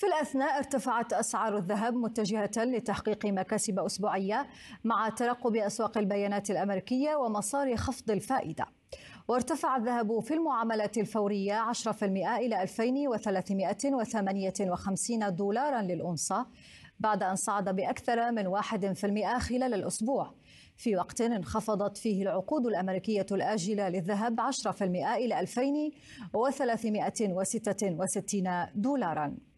في الأثناء ارتفعت أسعار الذهب متجهة لتحقيق مكاسب أسبوعية مع ترقب أسواق البيانات الأمريكية ومسار خفض الفائدة وارتفع الذهب في المعاملات الفورية 10% إلى 2358 دولارا للأونصة بعد أن صعد بأكثر من 1% خلال الأسبوع في وقت انخفضت فيه العقود الأمريكية الآجلة للذهب 10% إلى 2366 دولاراً